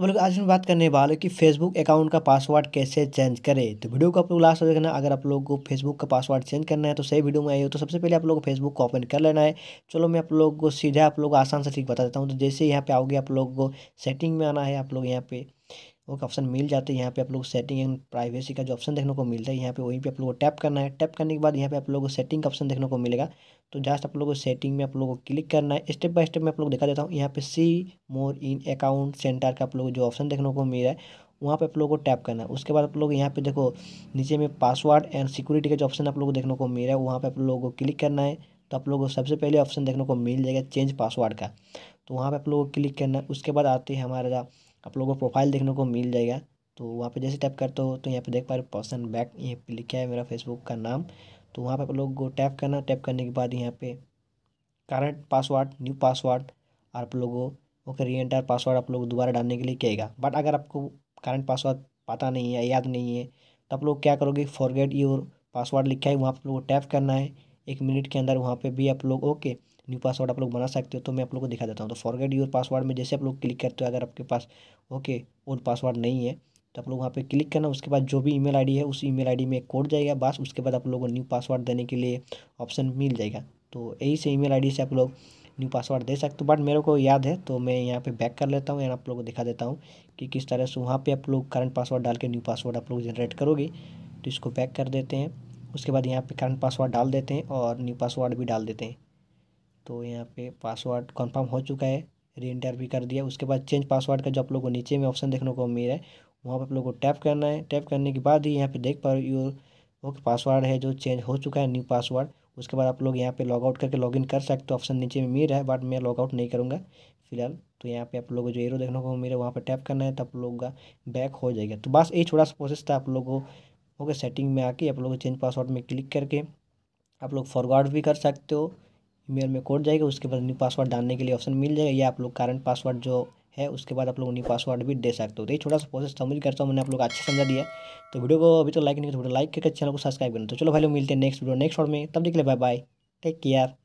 तो मतलब आज हम बात करने वाले कि फेसबुक अकाउंट का पासवर्ड कैसे चेंज करें तो वीडियो को आप लोग लास्ट देखना अगर आप लोग को फेसबुक का पासवर्ड चेंज करना है तो सही वीडियो में आई हो तो सबसे पहले आप लोग फेसबुक को ओपन कर लेना है चलो मैं आप लोग को सीधा आप लोग आसान से ठीक बता देता हूँ तो जैसे यहाँ पे आओगे आप लोग को सेटिंग में आना है आप लोग यहाँ पे वो ऑप्शन मिल जाते हैं यहाँ पे आप लोग सेटिंग एंड प्राइवेसी का जो ऑप्शन देखने को मिलता है यहाँ पे वहीं पे आप लोगों को टैप करना है टैप करने के बाद यहाँ पे आप लोगों को सेटिंग का ऑप्शन देखने को मिलेगा तो जस्ट आप लोगों को सेटिंग में आप लोगों को क्लिक करना है स्टेप बाय स्टेप मैं आप लोग दिखा देता हूँ यहाँ पे सी मोर इन अकाउंट सेंटर का आप लोग जो ऑप्शन देखने को मिल रहा है वहाँ पे आप लोगों को टैप करना है उसके बाद आप लोग यहाँ पे देखो नीचे में पासवर्ड एंड सिक्योरिटी का जो ऑप्शन आप लोगों को देखने को मिल रहा है वहाँ पे आप लोगों को क्लिक करना है तो आप लोगों को सबसे पहले ऑप्शन देखने को मिल जाएगा चेंज पासवर्ड का तो वहाँ पे आप लोगों को क्लिक करना है उसके बाद आते हैं हमारा आप लोगों को प्रोफाइल देखने को मिल जाएगा तो वहाँ पे जैसे टैप करते हो तो यहाँ पे देख पा रहे पर्सन बैक यहाँ पे लिखा है मेरा फेसबुक का नाम तो वहाँ पे आप लोग को टैप करना टैप करने के बाद यहाँ पे करंट पासवर्ड न्यू पासवर्ड आप लोगों ओके री एंटर पासवर्ड आप लोग दोबारा डालने के लिए कहेगा बट अगर आपको करंट पासवर्ड पता नहीं है याद नहीं है तो आप लोग क्या करोगे फॉरगेट योर पासवर्ड लिखा है वहाँ पर लोग टैप करना है एक मिनट के अंदर वहाँ पर भी आप लोग ओके न्यू पासवर्ड आप लोग बना सकते हो तो मैं आप लोग को दिखा देता हूँ तो फॉरगेट योर पासवर्ड में जैसे आप लोग क्लिक करते हो अगर आपके पास ओके ओल्ड पासवर्ड नहीं है तो आप लोग वहाँ पे क्लिक करना उसके बाद जो भी ईमेल आईडी है उस ईमेल आईडी में कोड जाएगा बस उसके बाद आप लोगों को न्यू पासवर्ड देने के लिए ऑप्शन मिल जाएगा तो यही से ईमेल आईडी से आप लोग न्यू पासवर्ड दे सकते हो बट मेरे को याद है तो मैं यहाँ पे बैक कर लेता हूँ या आप लोग को दिखा देता हूँ कि किस तरह से वहाँ पर आप लोग करंट पासवर्ड डाल के न्यू पासवर्ड आप लोग जनरेट करोगे तो इसको बैक कर देते हैं उसके बाद यहाँ पर करंट पासवर्ड डाल देते हैं और न्यू पासवर्ड भी डाल देते हैं तो यहाँ पे पासवर्ड कंफर्म हो चुका है री एंटर भी कर दिया उसके बाद चेंज पासवर्ड का जो आप लोग को नीचे में ऑप्शन देखने को मिल रहा है वहाँ पर आप लोग को टैप करना है टैप करने के बाद ही यहाँ पे देख पा रहे हो ओके पासवर्ड है जो चेंज हो चुका है न्यू पासवर्ड उसके बाद आप लोग यहाँ पे लॉगआउट करके इन कर सकते हो ऑप्शन नीचे में मिल रहा है बट मैं लॉगआउट नहीं करूँगा फिलहाल तो यहाँ पे आप लोग को जो एरो देखने को मिल रहा है वहाँ पर टैप करना है तो आप लोग का बैक हो जाएगा तो बस ये छोटा सा प्रोसेस था आप लोग को ओके सेटिंग में आके आप लोग चेंज पासवर्ड में क्लिक करके आप लोग फॉरवर्ड भी कर सकते हो मेल में कोड जाएगा उसके बाद न्यू पासवर्ड डालने के लिए ऑप्शन मिल जाएगा या आप लोग करंट पासवर्ड जो है उसके बाद आप लोग उन्हीं पासवर्ड भी दे सकते हो तो ये छोटा सा प्रोसेस समझ करता हूँ मैंने आप लोग अच्छे समझा दिया तो वीडियो को अभी तो लाइक नहीं तो वीडियो लाइक करके चैनल को सब्सक्राइब करना तो चलो भाई लोग मिलते हैं नेक्स्ट वीडियो नेक्स्ट शॉर्ट में तब देख लिया बाय बाय टेक केयर